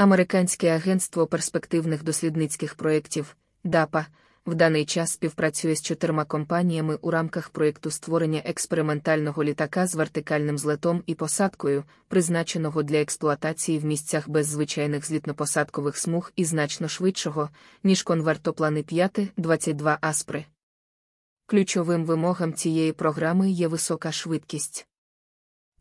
Американське агентство перспективних дослідницьких проєктів ДАПА в даний час співпрацює з чотирма компаніями у рамках проєкту створення експериментального літака з вертикальним злетом і посадкою, призначеного для експлуатації в місцях без звичайних злітно-посадкових смуг і значно швидшого, ніж конвертоплани 5-22 Аспри. Ключовим вимогам цієї програми є висока швидкість.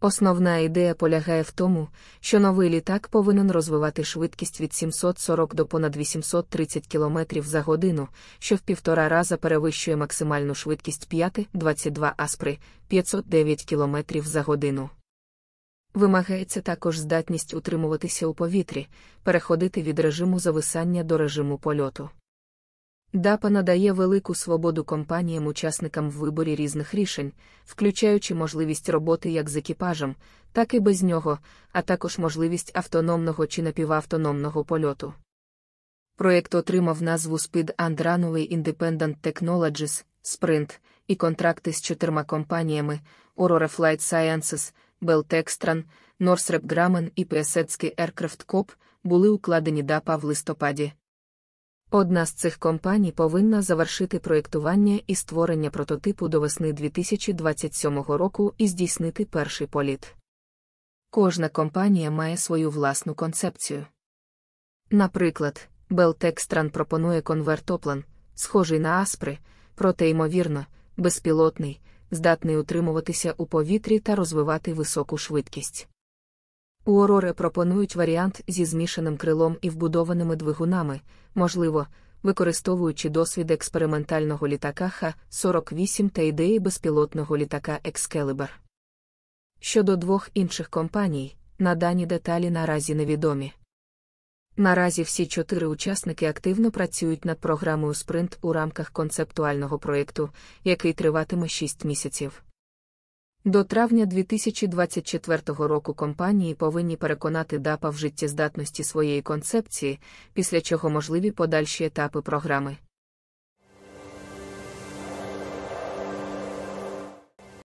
Основна ідея полягає в тому, що новий літак повинен розвивати швидкість від 740 до понад 830 км за годину, що в півтора раза перевищує максимальну швидкість 5,22 аспри 509 км за годину. Вимагається також здатність утримуватися у повітрі, переходити від режиму зависання до режиму польоту. ДАПА надає велику свободу компаніям-учасникам в виборі різних рішень, включаючи можливість роботи як з екіпажем, так і без нього, а також можливість автономного чи напівавтономного польоту. Проєкт отримав назву Speed and Runway Independent Technologies, Sprint, і контракти з чотирма компаніями Aurora Flight Sciences, Beltextran, Northrop Grumman і Piasecki Aircraft Corp. були укладені ДАПА в листопаді Одна з цих компаній повинна завершити проєктування і створення прототипу до весни 2027 року і здійснити перший політ. Кожна компанія має свою власну концепцію. Наприклад, Белтекстран пропонує конвертоплан, схожий на аспри, проте, ймовірно, безпілотний, здатний утримуватися у повітрі та розвивати високу швидкість. У Орори пропонують варіант зі змішаним крилом і вбудованими двигунами, можливо, використовуючи досвід експериментального літака Х-48 та ідеї безпілотного літака Excalibur. Щодо двох інших компаній, надані деталі наразі невідомі. Наразі всі чотири учасники активно працюють над програмою спринт у рамках концептуального проєкту, який триватиме шість місяців. До травня 2024 року компанії повинні переконати ДАПа в життєздатності своєї концепції, після чого можливі подальші етапи програми.